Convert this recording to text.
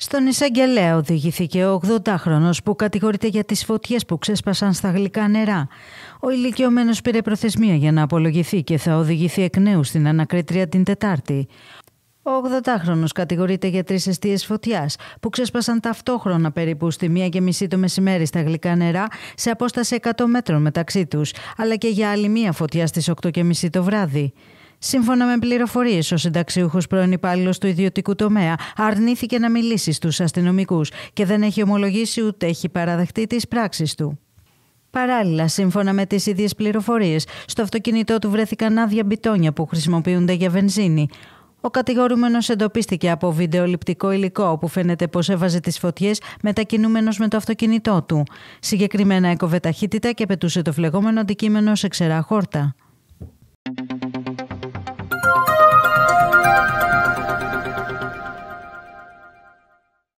Στον Ισαγγελέα οδηγήθηκε ο 80χρονο που κατηγορείται για τις φωτιές που ξέσπασαν στα γλυκά νερά. Ο ηλικιωμένος πήρε προθεσμία για να απολογηθεί και θα οδηγηθεί εκ νέου στην ανακρίτρια την Τετάρτη. Ο 80χρονο κατηγορείται για τρεις αιστείες φωτιάς που ξέσπασαν ταυτόχρονα περίπου στη μία και μισή το μεσημέρι στα γλυκά νερά σε απόσταση 100 μέτρων μεταξύ τους, αλλά και για άλλη μία φωτιά στις 8 και μισή το βράδυ. Σύμφωνα με πληροφορίες, ο συνταξιούχος πρώην υπάλληλος του ιδιωτικού τομέα αρνήθηκε να μιλήσει στους αστυνομικούς και δεν έχει ομολογήσει ούτε έχει παραδεχτεί τις πράξεις του. Παράλληλα, σύμφωνα με τις ίδιες πληροφορίες, στο αυτοκίνητό του βρέθηκαν άδεια μπιτόνια που χρησιμοποιούνται για βενζίνη. Ο κατηγορούμενος εντοπίστηκε από βιντεοληπτικό υλικό όπου φαίνεται πως έβαζε τις φωτιές μετακινούμενος με το αυτοκίνητό του. Συγκεκριμένα έκοβε ταχύτητα και πετούσε το φλεγόμενο αντικείμενο σε ξερά χόρτα.